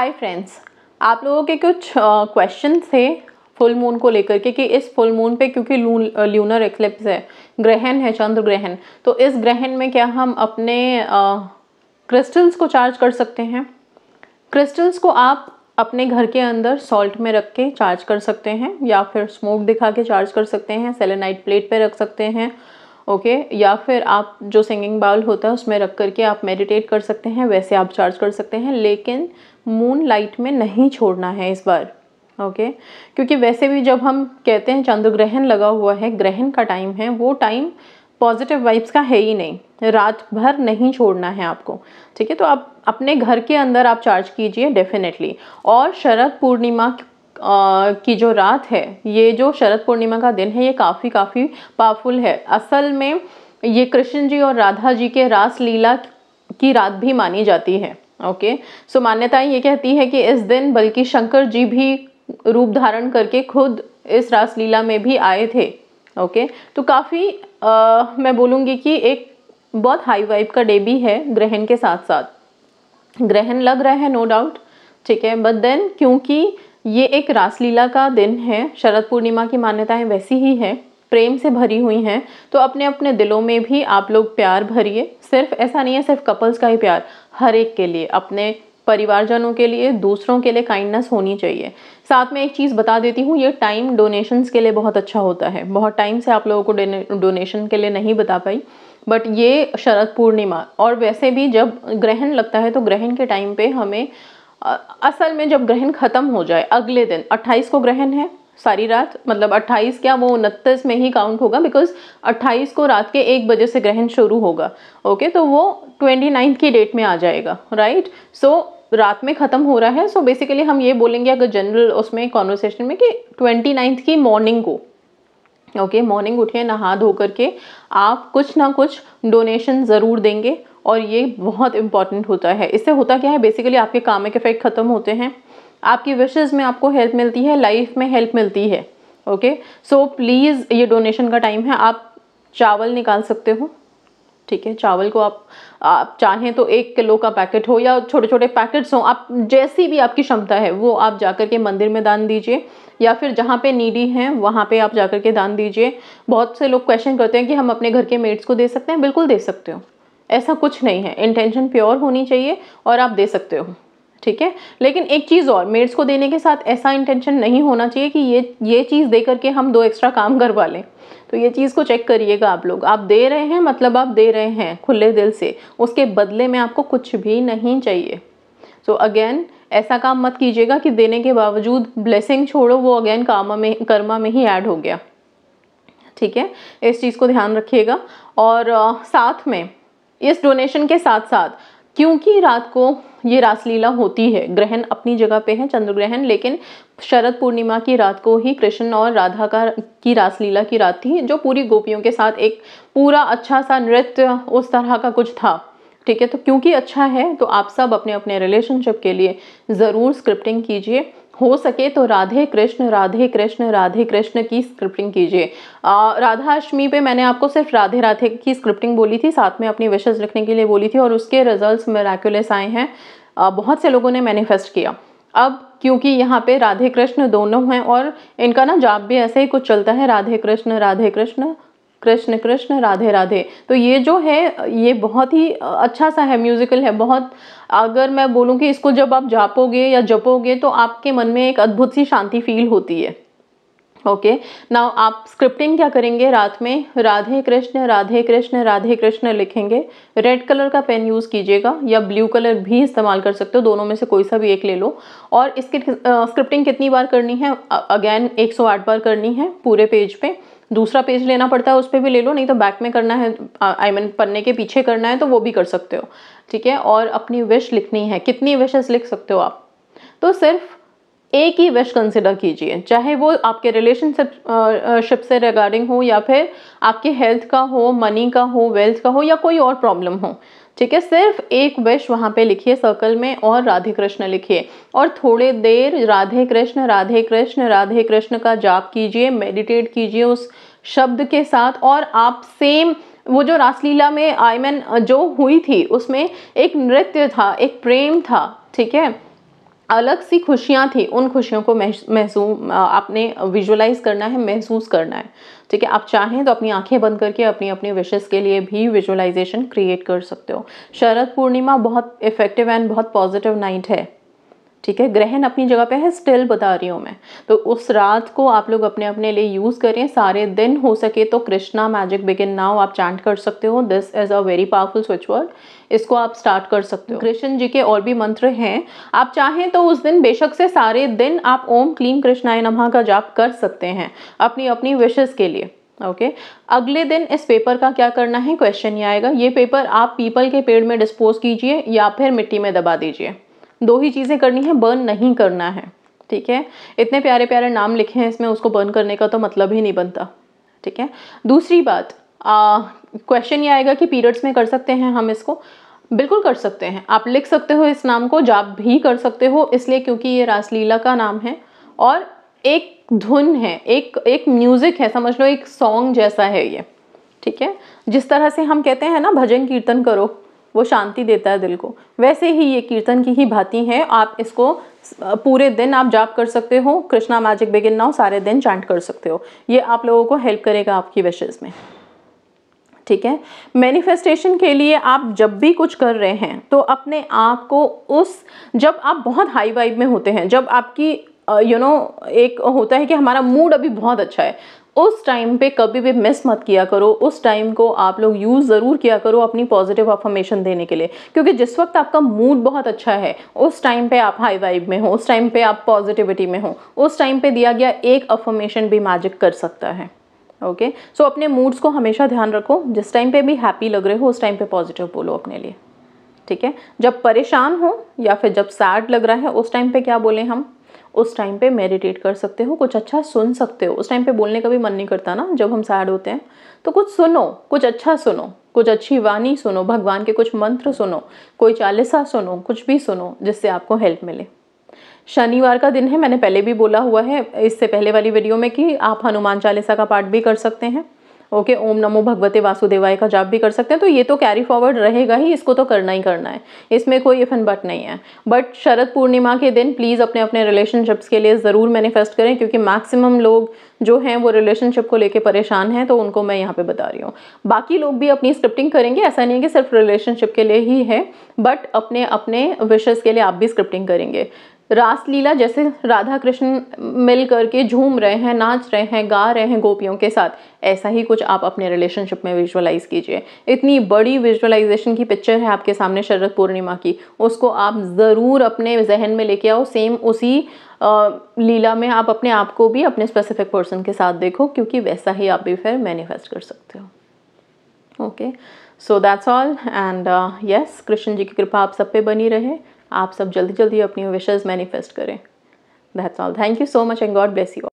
Hi friends आप लोगों के कुछ क्वेश्चन थे फुल मून को लेकर के कि इस फुल मून पे क्योंकि ल्यूनर एक्लिप्स है ग्रहण है चंद्र ग्रहण तो इस ग्रहण में क्या हम अपने क्रिस्टल्स को चार्ज कर सकते हैं क्रिस्टल्स को आप अपने घर के अंदर सॉल्ट में रख के चार्ज कर सकते हैं या फिर स्मोक दिखा के चार्ज कर सकते हैं सेलेनाइट प्लेट पर रख सकते हैं ओके या फिर आप जो सिंगिंग बाउल होता है उसमें रख करके आप मेडिटेट कर सकते हैं वैसे आप चार्ज कर सकते हैं लेकिन मून लाइट में नहीं छोड़ना है इस बार ओके okay? क्योंकि वैसे भी जब हम कहते हैं चंद्र ग्रहण लगा हुआ है ग्रहण का टाइम है वो टाइम पॉजिटिव वाइब्स का है ही नहीं रात भर नहीं छोड़ना है आपको ठीक है तो आप अपने घर के अंदर आप चार्ज कीजिए डेफिनेटली और शरद पूर्णिमा की जो रात है ये जो शरद पूर्णिमा का दिन है ये काफ़ी काफ़ी पावरफुल है असल में ये कृष्ण जी और राधा जी के रास लीला की रात भी मानी जाती है ओके सो मान्यता ये कहती है कि इस दिन बल्कि शंकर जी भी रूप धारण करके खुद इस रासलीला में भी आए थे ओके तो काफ़ी मैं बोलूँगी कि एक बहुत हाई वाइब का डे भी है ग्रहण के साथ साथ ग्रहण लग रहा है नो डाउट ठीक है बट देन क्योंकि ये एक रासलीला का दिन है शरद पूर्णिमा की मान्यताएं वैसी ही हैं प्रेम से भरी हुई हैं तो अपने अपने दिलों में भी आप लोग प्यार भरिए सिर्फ ऐसा नहीं है सिर्फ कपल्स का ही प्यार हर एक के लिए अपने परिवारजनों के लिए दूसरों के लिए काइंडनेस होनी चाहिए साथ में एक चीज़ बता देती हूँ ये टाइम डोनेशंस के लिए बहुत अच्छा होता है बहुत टाइम से आप लोगों को डोनेशन के लिए नहीं बता पाई बट ये शरद पूर्णिमा और वैसे भी जब ग्रहण लगता है तो ग्रहण के टाइम पे हमें असल में जब ग्रहण ख़त्म हो जाए अगले दिन 28 को ग्रहण है सारी रात मतलब 28 क्या वो उनतीस में ही काउंट होगा बिकॉज 28 को रात के एक बजे से ग्रहण शुरू होगा ओके तो वो ट्वेंटी नाइन्थ की डेट में आ जाएगा राइट सो so, रात में ख़त्म हो रहा है सो so बेसिकली हम ये बोलेंगे अगर जनरल उसमें कॉन्वर्सेशन में कि ट्वेंटी नाइन्थ की मॉर्निंग को ओके okay, मॉर्निंग उठिए नहा धो करके आप कुछ ना कुछ डोनेशन ज़रूर देंगे और ये बहुत इंपॉर्टेंट होता है इससे होता क्या है बेसिकली आपके कामिक इफेक्ट ख़त्म होते हैं आपकी विशेज़ में आपको हेल्प मिलती है लाइफ में हेल्प मिलती है ओके सो प्लीज़ ये डोनेशन का टाइम है आप चावल निकाल सकते हो ठीक है चावल को आप आप चाहें तो एक किलो का पैकेट हो या छोटे छोटे पैकेट्स हों आप जैसी भी आपकी क्षमता है वो आप जाकर के मंदिर में दान दीजिए या फिर जहाँ पे नीडी हैं वहाँ पे आप जाकर के दान दीजिए बहुत से लोग क्वेश्चन करते हैं कि हम अपने घर के मेट्स को दे सकते हैं बिल्कुल दे सकते हो ऐसा कुछ नहीं है इंटेंशन प्योर होनी चाहिए और आप दे सकते हो ठीक है लेकिन एक चीज़ और मेड्स को देने के साथ ऐसा इंटेंशन नहीं होना चाहिए कि ये ये चीज़ दे करके हम दो एक्स्ट्रा काम करवा लें तो ये चीज़ को चेक करिएगा आप लोग आप दे रहे हैं मतलब आप दे रहे हैं खुले दिल से उसके बदले में आपको कुछ भी नहीं चाहिए सो so अगेन ऐसा काम मत कीजिएगा कि देने के बावजूद ब्लेसिंग छोड़ो वो अगेन कामा में कर्मा में ही ऐड हो गया ठीक है इस चीज़ को ध्यान रखिएगा और आ, साथ में इस डोनेशन के साथ साथ क्योंकि रात को ये रासलीला होती है ग्रहण अपनी जगह पे है चंद्र ग्रहण लेकिन शरद पूर्णिमा की रात को ही कृष्ण और राधा का की रासलीला की रात थी जो पूरी गोपियों के साथ एक पूरा अच्छा सा नृत्य उस तरह का कुछ था ठीक है तो क्योंकि अच्छा है तो आप सब अपने अपने रिलेशनशिप के लिए ज़रूर स्क्रिप्टिंग कीजिए हो सके तो राधे कृष्ण राधे कृष्ण राधे कृष्ण की स्क्रिप्टिंग कीजिए राधा अष्टमी पे मैंने आपको सिर्फ राधे राधे की स्क्रिप्टिंग बोली थी साथ में अपनी विशेष लिखने के लिए बोली थी और उसके रिजल्ट मेराक्यूलेस आए हैं बहुत से लोगों ने मैनिफेस्ट किया अब क्योंकि यहाँ पे राधे कृष्ण दोनों हैं और इनका ना जाप भी ऐसे ही कुछ चलता है राधे कृष्ण राधे कृष्ण कृष्ण कृष्ण राधे राधे तो ये जो है ये बहुत ही अच्छा सा है म्यूज़िकल है बहुत अगर मैं बोलूँ कि इसको जब आप जापोगे या जपोगे तो आपके मन में एक अद्भुत सी शांति फील होती है ओके okay. ना आप स्क्रिप्टिंग क्या करेंगे रात में राधे कृष्ण राधे कृष्ण राधे कृष्ण लिखेंगे रेड कलर का पेन यूज़ कीजिएगा या ब्लू कलर भी इस्तेमाल कर सकते हो दोनों में से कोई सा भी एक ले लो और इसकी स्क्रिप्टिंग कितनी बार करनी है अगेन 108 बार करनी है पूरे पेज पे दूसरा पेज लेना पड़ता है उस पर भी ले लो नहीं तो बैक में करना है आई मीन पन्ने के पीछे करना है तो वो भी कर सकते हो ठीक है और अपनी विश लिखनी है कितनी विशेस लिख सकते हो आप तो सिर्फ एक ही विश कंसिडर कीजिए चाहे वो आपके रिलेशनशिप शिप से रिगार्डिंग हो या फिर आपके हेल्थ का हो मनी का हो वेल्थ का हो या कोई और प्रॉब्लम हो ठीक है सिर्फ एक विश वहाँ पे लिखिए सर्कल में और राधे कृष्ण लिखिए और थोड़े देर राधे कृष्ण राधे कृष्ण राधे कृष्ण का जाप कीजिए मेडिटेट कीजिए उस शब्द के साथ और आप सेम वो जो रासलीला में आई I mean, जो हुई थी उसमें एक नृत्य था एक प्रेम था ठीक है अलग सी खुशियाँ थी उन खुशियों को महसूस आपने विजुलाइज करना है महसूस करना है ठीक है आप चाहें तो अपनी आंखें बंद करके अपनी अपनी विशेष के लिए भी विजुअलाइजेशन क्रिएट कर सकते हो शरद पूर्णिमा बहुत इफेक्टिव एंड बहुत पॉजिटिव नाइट है ठीक है ग्रहण अपनी जगह पे है स्टिल बता रही हूँ मैं तो उस रात को आप लोग अपने अपने लिए यूज़ करें सारे दिन हो सके तो कृष्णा मैजिक बिगिन नाउ आप चैंट कर सकते हो this is a very powerful word इसको आप स्टार्ट कर सकते हो कृष्ण जी के और भी मंत्र हैं आप चाहें तो उस दिन बेशक से सारे दिन आप ओम क्लीम कृष्णाय नमः का जाप कर सकते हैं अपनी अपनी विशेष के लिए ओके okay. अगले दिन इस पेपर का क्या करना है क्वेश्चन ये आएगा ये पेपर आप पीपल के पेड़ में डिस्पोज कीजिए या फिर मिट्टी में दबा दीजिए दो ही चीज़ें करनी है बर्न नहीं करना है ठीक है इतने प्यारे प्यारे नाम लिखे हैं इसमें उसको बर्न करने का तो मतलब ही नहीं बनता ठीक है दूसरी बात क्वेश्चन ये आएगा कि पीरियड्स में कर सकते हैं हम इसको बिल्कुल कर सकते हैं आप लिख सकते हो इस नाम को जाप भी कर सकते हो इसलिए क्योंकि ये रासलीला का नाम है और एक धुन है एक एक म्यूज़िक है समझ लो एक सॉन्ग जैसा है ये ठीक है जिस तरह से हम कहते हैं ना भजन कीर्तन करो वो शांति देता है दिल को वैसे ही ये कीर्तन की ही भांति है आप इसको पूरे दिन आप जाप कर सकते हो कृष्णा मैजिक बिगिन नाउ सारे दिन चैंट कर सकते हो ये आप लोगों को हेल्प करेगा आपकी विशेष में ठीक है मैनिफेस्टेशन के लिए आप जब भी कुछ कर रहे हैं तो अपने आप को उस जब आप बहुत हाई वाइब में होते हैं जब आपकी यू नो एक होता है कि हमारा मूड अभी बहुत अच्छा है उस टाइम पे कभी भी मिस मत किया करो उस टाइम को आप लोग यूज़ ज़रूर किया करो अपनी पॉजिटिव अफर्मेशन देने के लिए क्योंकि जिस वक्त आपका मूड बहुत अच्छा है उस टाइम पे आप हाई वाइब में हो उस टाइम पे आप पॉजिटिविटी में हो उस टाइम पे दिया गया एक अफर्मेशन भी मैजिक कर सकता है ओके सो so, अपने मूड्स को हमेशा ध्यान रखो जिस टाइम पर भी हैप्पी लग रहे हो उस टाइम पर पॉजिटिव बोलो अपने लिए ठीक है जब परेशान हो या फिर जब सैड लग रहा है उस टाइम पर क्या बोलें हम उस टाइम पे मेडिटेट कर सकते हो कुछ अच्छा सुन सकते हो उस टाइम पे बोलने का भी मन नहीं करता ना जब हम सैड होते हैं तो कुछ सुनो कुछ अच्छा सुनो कुछ अच्छी वाणी सुनो भगवान के कुछ मंत्र सुनो कोई चालीसा सुनो कुछ भी सुनो जिससे आपको हेल्प मिले शनिवार का दिन है मैंने पहले भी बोला हुआ है इससे पहले वाली वीडियो में कि आप हनुमान चालीसा का पाठ भी कर सकते हैं ओके ओम नमो भगवते वासुदेवाय का जाप भी कर सकते हैं तो ये तो कैरी फॉरवर्ड रहेगा ही इसको तो करना ही करना है इसमें कोई इफ एंड बट नहीं है बट शरद पूर्णिमा के दिन प्लीज़ अपने अपने रिलेशनशिप्स के लिए ज़रूर मैनिफेस्ट करें क्योंकि मैक्सिमम लोग जो हैं वो रिलेशनशिप को लेकर परेशान हैं तो उनको मैं यहाँ पे बता रही हूँ बाकी लोग भी अपनी स्क्रिप्टिंग करेंगे ऐसा नहीं है कि सिर्फ रिलेशनशिप के लिए ही है बट अपने अपने विशेज़ के लिए आप भी स्क्रिप्टिंग करेंगे रासलीला जैसे राधा कृष्ण मिल करके झूम रहे हैं नाच रहे हैं गा रहे हैं गोपियों के साथ ऐसा ही कुछ आप अपने रिलेशनशिप में विजुअलाइज़ कीजिए इतनी बड़ी विजुअलाइजेशन की पिक्चर है आपके सामने शरद पूर्णिमा की उसको आप ज़रूर अपने जहन में लेके आओ सेम उसी आ, लीला में आप अपने आप को भी अपने स्पेसिफिक पर्सन के साथ देखो क्योंकि वैसा ही आप भी फिर मैनिफेस्ट कर सकते हो okay so that's all and yes Krishna ji की कृपा आप सब पे बनी रहे आप सब जल्दी जल्दी अपनी विशेज़ मैनिफेस्ट करें that's all thank you so much and God bless you